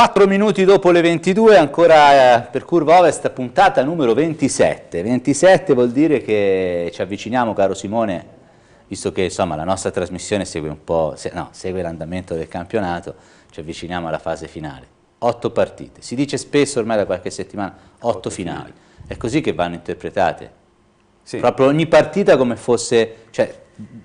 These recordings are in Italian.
4 minuti dopo le 22, ancora eh, per Curva Ovest, puntata numero 27. 27 vuol dire che ci avviciniamo, caro Simone, visto che insomma, la nostra trasmissione segue, se, no, segue l'andamento del campionato, ci avviciniamo alla fase finale. 8 partite. Si dice spesso ormai da qualche settimana 8 finali. È così che vanno interpretate. Sì. Proprio ogni partita come fosse, cioè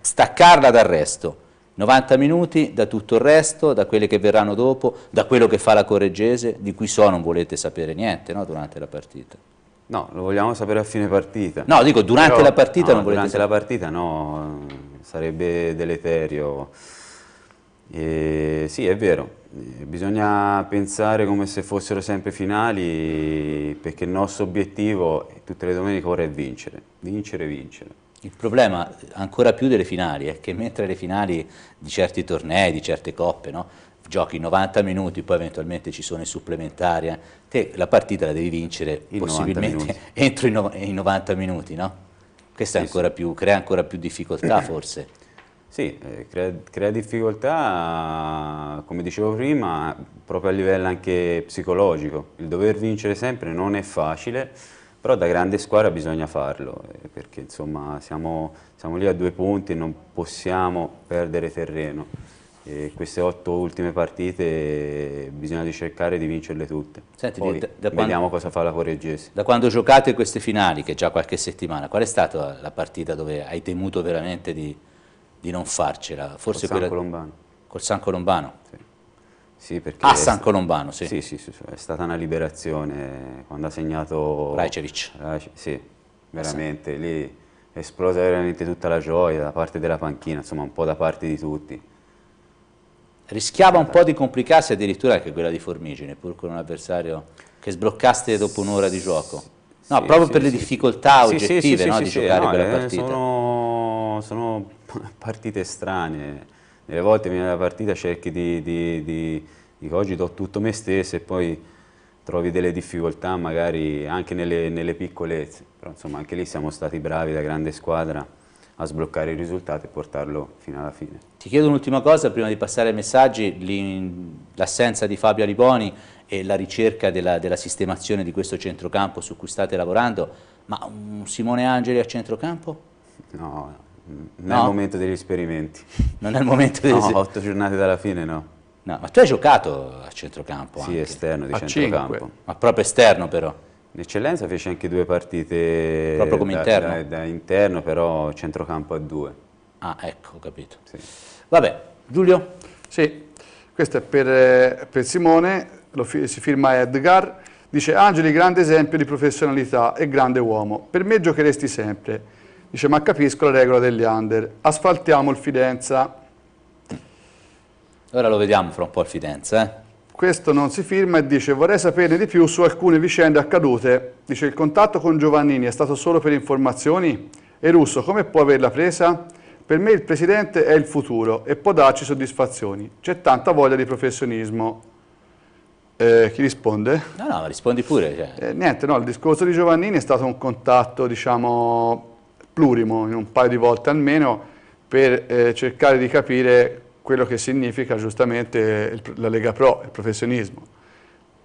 staccarla dal resto. 90 minuti da tutto il resto, da quelle che verranno dopo, da quello che fa la Correggese, di cui so non volete sapere niente no, durante la partita. No, lo vogliamo sapere a fine partita. No, dico durante Però, la partita no, non volete Durante sapere. la partita no, sarebbe deleterio. E, sì, è vero, eh, bisogna pensare come se fossero sempre finali, perché il nostro obiettivo tutte le domeniche ora è vincere, vincere, vincere. Il problema ancora più delle finali è che mentre le finali di certi tornei, di certe coppe, no? giochi 90 minuti, poi eventualmente ci sono i supplementari, eh, te la partita la devi vincere in possibilmente entro i, no i, 90 minuti, no? Questo sì, ancora sì. Più, crea ancora più difficoltà forse. Sì, eh, crea, crea, difficoltà, come dicevo prima, proprio a livello anche psicologico. Il dover vincere sempre non è facile, però da grande squadra bisogna farlo, eh, perché insomma siamo, siamo lì a due punti e non possiamo perdere terreno. E queste otto ultime partite bisogna cercare di vincerle tutte. Senti, Poi da, da vediamo quando, cosa fa la Correggese. Da quando giocate queste finali, che è già qualche settimana, qual è stata la partita dove hai temuto veramente di, di non farcela? Forse col San quella, Colombano. Col San Colombano? Sì. Sì, a ah, San Colombano, sì. Sì, sì. sì, è stata una liberazione quando ha segnato... Rajcevic. sì, veramente, lì esplosa veramente tutta la gioia da parte della panchina, insomma un po' da parte di tutti. Rischiava un po' di complicarsi addirittura anche quella di Formigine, pur con un avversario che sbloccaste dopo un'ora di gioco. No, sì, proprio sì, per le difficoltà oggettive no, di giocare no, quella eh, partita. Sono, sono partite strane delle volte viene la partita, cerchi di, di, di, di oggi do tutto me stesso e poi trovi delle difficoltà magari anche nelle, nelle, piccolezze, però insomma anche lì siamo stati bravi da grande squadra a sbloccare il risultato e portarlo fino alla fine. Ti chiedo un'ultima cosa prima di passare ai messaggi, l'assenza di Fabio Ariboni e la ricerca della, della, sistemazione di questo centrocampo su cui state lavorando, ma un Simone Angeli a centrocampo? No, non no. è il momento degli esperimenti. Non è il momento degli esperimenti. No, otto giornate dalla fine no. No, ma tu hai giocato a centrocampo Sì, anche. esterno di a centrocampo. 5. Ma proprio esterno però. In eccellenza fece anche due partite proprio come da, interno. Da, da, interno, però centrocampo a due. Ah, ecco, ho capito. Sì. Vabbè, Giulio? Sì, questo è per, eh, per Simone, lo, si firma Edgar, dice Angeli grande esempio di professionalità e grande uomo, per me giocheresti sempre. Dice, ma capisco la regola degli under, asfaltiamo il Fidenza. Ora lo vediamo fra un po' il Fidenza, eh? Questo non si firma e dice vorrei sapere di più su alcune vicende accadute. Dice il contatto con Giovannini è stato solo per informazioni? E Russo come può averla presa? Per me il presidente è il futuro e può darci soddisfazioni. C'è tanta voglia di professionismo. Eh, chi risponde? No, no, rispondi pure. Cioè. Eh, niente, no, il discorso di Giovannini è stato un contatto, diciamo, plurimo, in un paio di volte almeno, per eh, cercare di capire quello che significa giustamente il, la Lega Pro, il professionismo.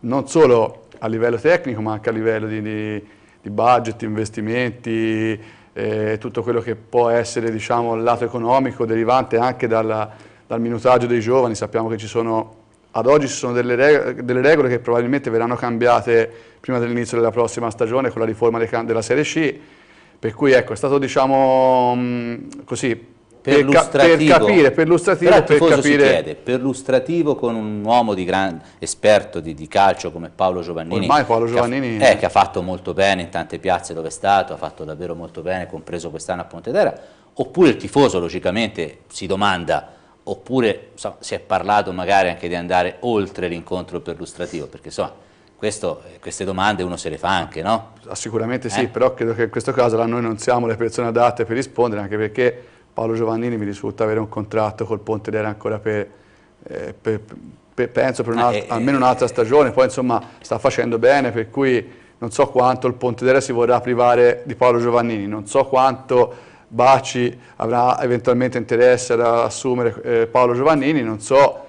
Non solo a livello tecnico, ma anche a livello di, di, di budget, investimenti, eh, tutto quello che può essere diciamo, il lato economico derivante anche dalla, dal minutaggio dei giovani. Sappiamo che ci sono, ad oggi ci sono delle regole, delle regole che probabilmente verranno cambiate prima dell'inizio della prossima stagione con la riforma della Serie C, per cui ecco, è stato diciamo mm, così per, per capire, perlustrativo per, per capire. Si chiede, perlustrativo con un uomo di gran, esperto di, di, calcio come Paolo Giovannini. Ormai Paolo Giovannini. Che ha, eh, che ha fatto molto bene in tante piazze dove è stato, ha fatto davvero molto bene, compreso quest'anno a Ponte Pontedera. Oppure il tifoso logicamente si domanda oppure so, si è parlato magari anche di andare oltre l'incontro per illustrativo, perché insomma questo, queste domande uno se le fa anche, no? Ah, sicuramente sì, eh? però credo che in questo caso noi non siamo le persone adatte per rispondere, anche perché Paolo Giovannini mi risulta avere un contratto col Ponte d'Era ancora per, eh, per, per, penso per una, ah, eh, eh, almeno un'altra eh, stagione, poi insomma sta facendo bene, per cui non so quanto il Ponte d'Era si vorrà privare di Paolo Giovannini, non so quanto Baci avrà eventualmente interesse ad assumere eh, Paolo Giovannini, non so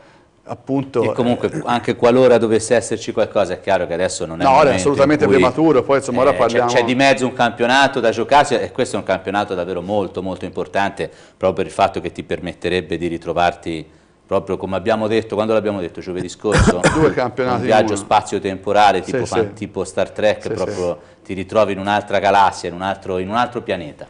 appunto... E eh, comunque anche qualora dovesse esserci qualcosa, è chiaro che adesso non è... No, è assolutamente prematuro, poi insomma eh, ora parliamo... C'è di mezzo un campionato da giocarsi e questo è un campionato davvero molto molto importante proprio per il fatto che ti permetterebbe di ritrovarti proprio come abbiamo detto, quando l'abbiamo detto giovedì scorso, Due campionati un viaggio spazio-temporale tipo, sì, tipo, Star Trek, sì, proprio ti ritrovi in un'altra galassia, in un, altro, in un altro pianeta.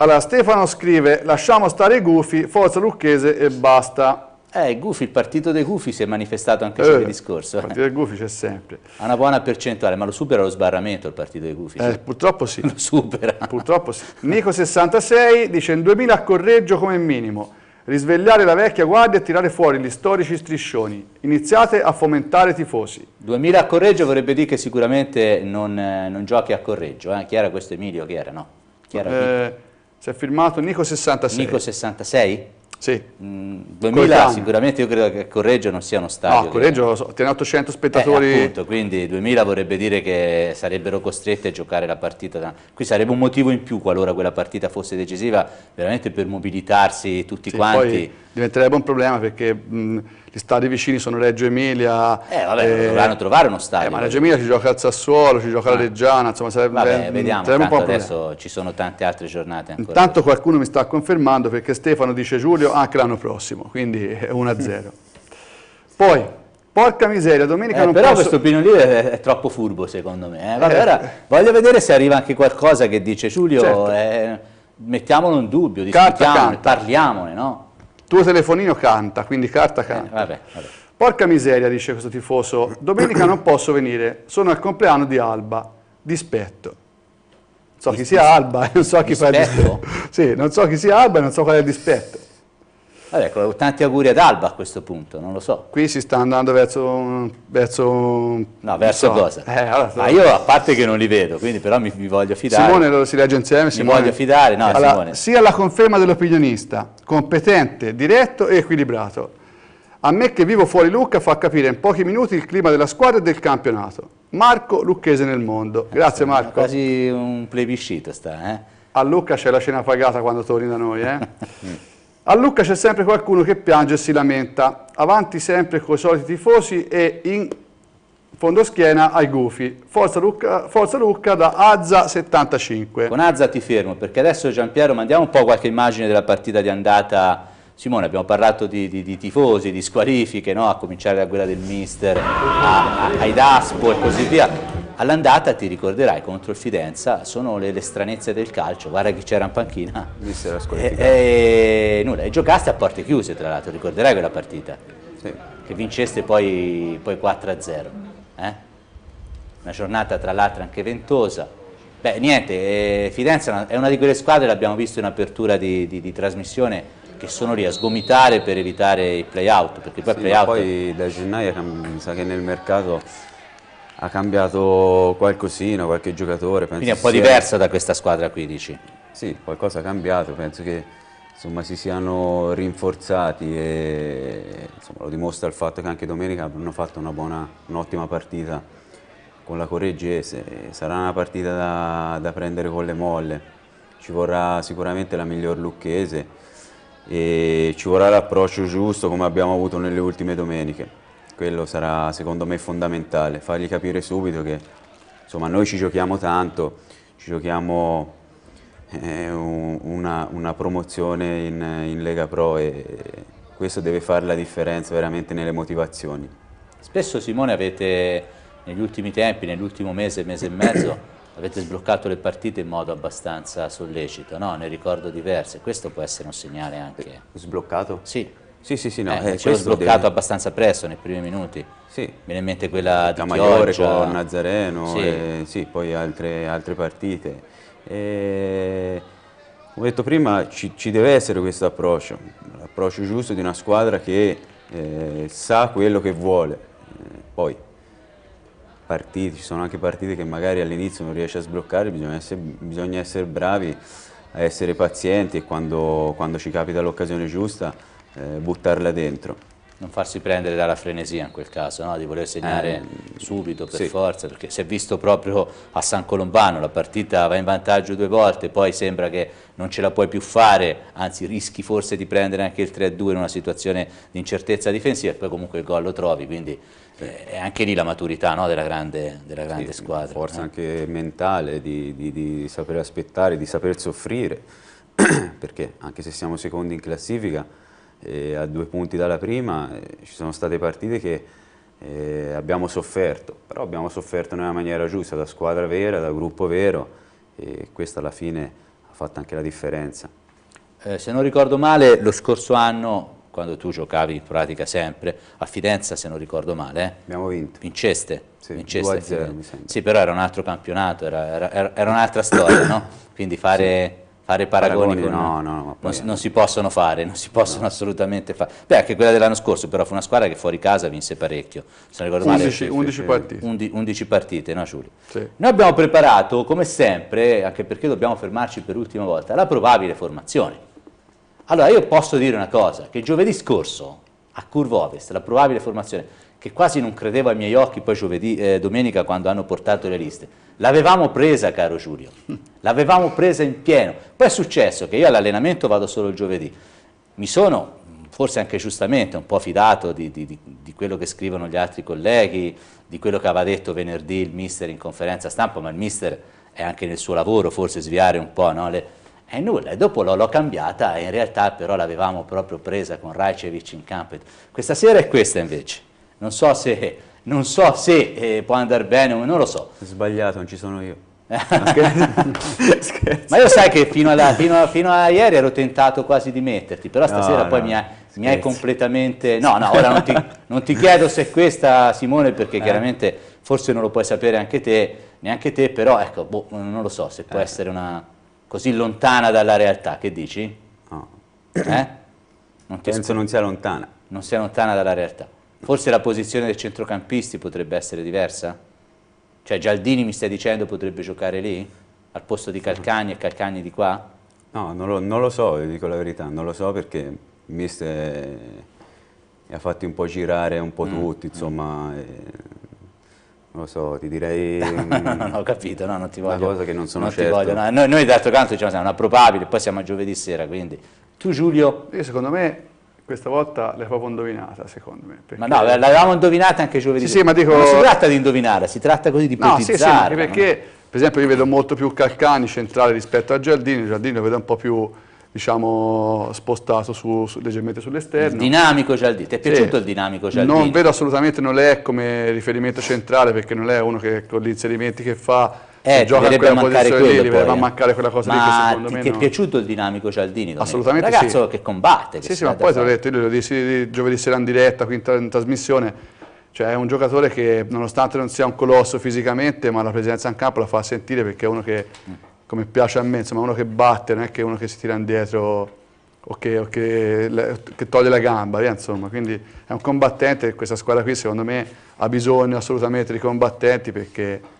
Allora Stefano scrive, lasciamo stare i gufi, forza Lucchese e basta. Eh, Gufi, il partito dei Gufi si è manifestato anche eh, giovedì discorso. Il partito dei Gufi c'è sempre. Ha una buona percentuale, ma lo supera lo sbarramento il partito dei Gufi. Eh, purtroppo sì. Lo supera. Purtroppo sì. Nico66 dice in 2000 a Correggio come minimo. Risvegliare la vecchia guardia e tirare fuori gli storici striscioni. Iniziate a fomentare i tifosi. 2000 a Correggio vorrebbe dire che sicuramente non, eh, non giochi a Correggio. Eh? Chi era questo Emilio? Chi era? No. Chi era? Eh, si è firmato Nico66. Nico66? Sì. 2000 mm, sicuramente io credo che a Correggio non sia uno stadio. No, Correggio so, tiene 800 spettatori. Eh, appunto, quindi 2000 vorrebbe dire che sarebbero costretti a giocare la partita. Da... Qui sarebbe un motivo in più qualora quella partita fosse decisiva veramente per mobilitarsi tutti sì, quanti. Poi diventerebbe un problema perché mh, gli stadi vicini sono Reggio Emilia. Eh vabbè, eh, dovranno trovare uno stadio. Eh, ma Reggio Emilia ci gioca al Sassuolo, ci gioca ah. la Reggiana, insomma sarebbe, vabbè, vediamo, sarebbe un po' un adesso ci sono tante altre giornate ancora. Intanto qualcuno mi sta confermando perché Stefano dice Giulio anche l'anno prossimo, quindi 1-0. Poi, Porca miseria, domenica eh, non però posso... questo Pino Lì è, è, troppo furbo secondo me. Eh. Vabbè, eh. Ora, voglio vedere se arriva anche qualcosa che dice Giulio, certo. Eh, mettiamolo in dubbio, discutiamone, parliamone, no? Tuo telefonino canta, quindi carta eh, canta. Eh, vabbè, vabbè. Porca miseria, dice questo tifoso, domenica non posso venire, sono al compleanno di Alba, dispetto. Non so chi sia Alba, non so dispetto. chi fa il dispetto. sì, non so chi sia Alba, e non so qual è il dispetto. Vabbè, ecco, tanti auguri ad Alba a questo punto, non lo so. Qui si sta andando verso... verso no, verso so. cosa? Eh, allora, Ma io a parte che non li vedo, quindi però mi, mi voglio fidare. Simone lo si legge insieme? Simone. Mi voglio fidare, no allora, Simone. Sia la conferma dell'opinionista, competente, diretto e equilibrato. A me che vivo fuori Lucca fa capire in pochi minuti il clima della squadra e del campionato. Marco Lucchese nel mondo. Ah, Grazie Marco. È quasi un plebiscito sta, eh? A Lucca c'è la cena pagata quando torni da noi, eh? Mm. A Lucca c'è sempre qualcuno che piange e si lamenta, avanti sempre con i soliti tifosi e in fondo schiena ai gufi. Forza Lucca, Forza Lucca da Azza 75. Con Azza ti fermo perché adesso Gian Piero mandiamo un po' qualche immagine della partita di andata. Simone abbiamo parlato di, di, di tifosi, di squalifiche, no? a cominciare da quella del mister, a, a, ai Daspo e così via. All'andata ti ricorderai contro il Fidenza sono le, le stranezze del calcio, guarda che c'era in panchina. E, e, eh, eh, nulla, e giocaste a porte chiuse tra l'altro, ricorderai quella partita? Sì. Che vinceste poi, poi 4-0. Eh? Una giornata tra l'altro anche ventosa. Beh niente, eh, Fidenza è una di quelle squadre, l'abbiamo visto in apertura di, di, di trasmissione, che sono lì a sgomitare per evitare il play out, perché poi sì, play out... poi da gennaio mi sa che nel mercato ha cambiato qualcosina, qualche giocatore. Quindi è un po' diversa da questa squadra qui, 15. Sì, qualcosa ha cambiato, penso che insomma, si siano rinforzati e insomma, lo dimostra il fatto che anche domenica hanno fatto un'ottima un partita con la Correggese, sarà una partita da, da prendere con le molle, ci vorrà sicuramente la miglior lucchese e ci vorrà l'approccio giusto come abbiamo avuto nelle ultime domeniche quello sarà secondo me fondamentale, fargli capire subito che insomma, noi ci giochiamo tanto, ci giochiamo eh, una, una, promozione in, in, Lega Pro e questo deve fare la differenza veramente nelle motivazioni. Spesso Simone avete negli ultimi tempi, nell'ultimo mese, mese e mezzo, avete sbloccato le partite in modo abbastanza sollecito, no? ne ricordo diverse, questo può essere un segnale anche... Sbloccato? Sì. Sì, sì, sì, no. Eh, eh, ci ho sbloccato deve... abbastanza presto, nei primi minuti. Sì. Mi viene in mente quella di Maggiore con Nazareno, sì. E, eh, sì, poi altre, altre partite. E, come detto prima, ci, ci deve essere questo approccio, l'approccio giusto di una squadra che eh, sa quello che vuole. Eh, poi, partite, ci sono anche partite che magari all'inizio non riesce a sbloccare, bisogna essere, bisogna essere bravi a essere pazienti e quando, quando ci capita l'occasione giusta eh, buttarla dentro. Non farsi prendere dalla frenesia in quel caso, no? di voler segnare eh, subito per sì. forza, perché si è visto proprio a San Colombano, la partita va in vantaggio due volte, poi sembra che non ce la puoi più fare, anzi rischi forse di prendere anche il 3-2 in una situazione di incertezza difensiva e poi comunque il gol lo trovi, quindi eh, è anche lì la maturità no? della grande, della grande sì, squadra. Forza eh? anche mentale di, di, di saper aspettare, di saper soffrire, perché anche se siamo secondi in classifica, eh, a due punti dalla prima eh, ci sono state partite che eh, abbiamo sofferto, però abbiamo sofferto nella maniera giusta, da squadra vera, da gruppo vero e questa alla fine ha fatto anche la differenza. Eh, se non ricordo male, lo scorso anno, quando tu giocavi in pratica sempre, a Fidenza se non ricordo male, eh, abbiamo vinto. Vinceste? Sì, vinceste 0, sì, però era un altro campionato, era, era, era un'altra storia, no? Quindi fare... Sì fare paragoni, paragoni no, no, no non, non, si possono fare, non si possono assolutamente fare. Beh, anche quella dell'anno scorso però fu una squadra che fuori casa vinse parecchio, se non ricordo 11, male. 11 partite. 11 partite, no Giulio? Sì. Noi abbiamo preparato, come sempre, anche perché dobbiamo fermarci per l'ultima volta, la probabile formazione. Allora io posso dire una cosa, che giovedì scorso a Curvo Ovest la probabile formazione che quasi non credevo ai miei occhi poi giovedì, eh, domenica quando hanno portato le liste. L'avevamo presa, caro Giulio, l'avevamo presa in pieno. Poi è successo che io all'allenamento vado solo il giovedì. Mi sono, forse anche giustamente, un po' fidato di, di, di, quello che scrivono gli altri colleghi, di quello che aveva detto venerdì il mister in conferenza stampa, ma il mister è anche nel suo lavoro forse sviare un po' no? le, e nulla, e dopo l'ho cambiata e in realtà però l'avevamo proprio presa con Rajcevic in campo. Questa sera è questa invece non so se, non so se eh, può andare bene, non lo so. Sbagliato, non ci sono io. Ma io sai che fino, alla, fino, a, fino, a ieri ero tentato quasi di metterti, però stasera no, poi no, mi, hai, mi, hai, completamente... No, no, ora non ti, non ti, chiedo se è questa Simone perché eh. chiaramente forse non lo puoi sapere anche te, neanche te, però ecco, boh, non lo so se può eh. essere una così lontana dalla realtà, che dici? No. Eh? Non Penso ascolti. non sia lontana. Non sia lontana dalla realtà. Forse la posizione dei centrocampisti potrebbe essere diversa? Cioè Gialdini mi stai dicendo potrebbe giocare lì? Al posto di Calcagni e Calcagni di qua? No, non lo, non lo so, dico la verità, non lo so perché mister mi eh, ha fatto un po' girare un po' mm. tutti, mm. insomma... Mm. Eh, e... Non lo so, ti direi... no, no, no, ho capito, no, non ti voglio... Una cosa che non sono non certo. Voglio, no. Noi, noi d'altro canto diciamo siamo una probabile, poi siamo a giovedì sera, quindi... Tu Giulio? Io secondo me questa volta l'hai proprio indovinata, secondo me. Ma no, l'avevamo indovinata anche giovedì. Sì, sì, ma dico... Non si tratta di indovinare, si tratta così di no, ipotizzare. Sì, sì, perché, no? per esempio, io vedo molto più Calcani centrale rispetto a Giardini. Giardini lo vedo un po' più, diciamo, spostato su, su, leggermente sull'esterno. Dinamico Giardini. Ti è piaciuto sì. il dinamico Giardini? Non vedo assolutamente non le è come riferimento centrale, perché non è uno che con gli inserimenti che fa eh, gioca in quella posizione quello, lì, deve mancare quella cosa ma lì che secondo ti, me ti è piaciuto il dinamico Cialdini? Assolutamente Un ragazzo sì. che combatte. Che sì, sì, ma poi te l'ho detto, io lo dissi giovedì sera in diretta, qui in, in trasmissione, cioè è un giocatore che nonostante non sia un colosso fisicamente, ma la presenza in campo la fa sentire perché è uno che, mm. come piace a me, insomma uno che batte, non è che uno che si tira indietro o, che, o che, le, che toglie la gamba, via, insomma. Quindi è un combattente questa squadra qui secondo me ha bisogno assolutamente di combattenti perché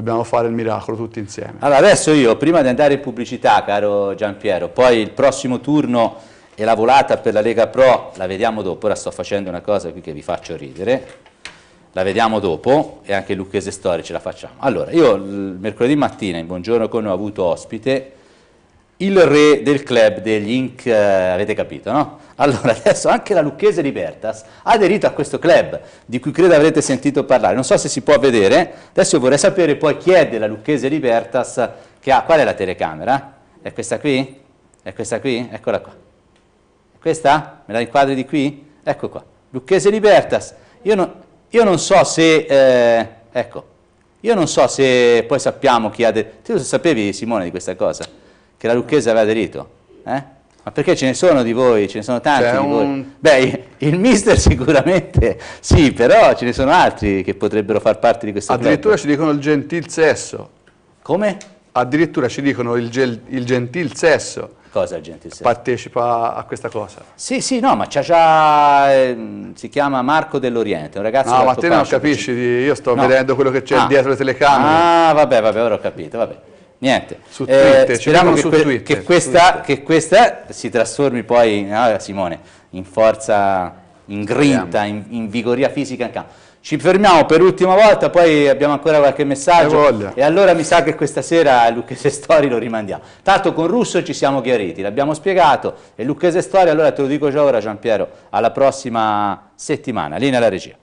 dobbiamo fare il miracolo tutti insieme. Allora adesso io, prima di andare in pubblicità, caro Giampiero, poi il prossimo turno e la volata per la Lega Pro la vediamo dopo, ora sto facendo una cosa qui che vi faccio ridere, la vediamo dopo e anche Lucchese Story ce la facciamo. Allora, io il mercoledì mattina in Buongiorno con ho avuto ospite il re del club degli Inc, eh, avete capito, no? Allora, adesso anche la Lucchese Libertas ha aderito a questo club, di cui credo avrete sentito parlare. Non so se si può vedere, adesso vorrei sapere poi chi è della Lucchese Libertas che ha... Qual è la telecamera? È questa qui? È questa qui? Eccola qua. È questa? Me la inquadri di qui? Ecco qua. Lucchese Libertas. Io non, io non so se... Eh, ecco. Io non so se poi sappiamo chi ha... De- tu sapevi, Simone, di questa cosa? che la Lucchese aveva aderito. Eh? Ma perché ce ne sono di voi, ce ne sono tanti C'è di voi? Beh, il mister sicuramente sì, però ce ne sono altri che potrebbero far parte di questa Addirittura club. ci dicono il gentil sesso. Come? Addirittura ci dicono il, gel, il gentil sesso. Cosa il gentil sesso? Partecipa a questa cosa. Sì, sì, no, ma c'ha già... Eh, si chiama Marco dell'Oriente, un ragazzo... No, ma te non capisci, io sto no. vedendo quello che c'è ah. dietro le telecamere. Ah, vabbè, vabbè, ora ho capito, vabbè. Niente, su eh, Twitter, eh, speriamo che, que che, questa, che, questa, si trasformi poi, ah, Simone, in forza, in grinta, in, in vigoria fisica in campo. Ci fermiamo per l'ultima volta, poi abbiamo ancora qualche messaggio. E allora mi sa che questa sera Lucchese Story lo rimandiamo. Tanto con Russo ci siamo chiariti, l'abbiamo spiegato. E Lucchese Story, allora te lo dico già ora Giampiero, alla prossima settimana. Linea alla regia.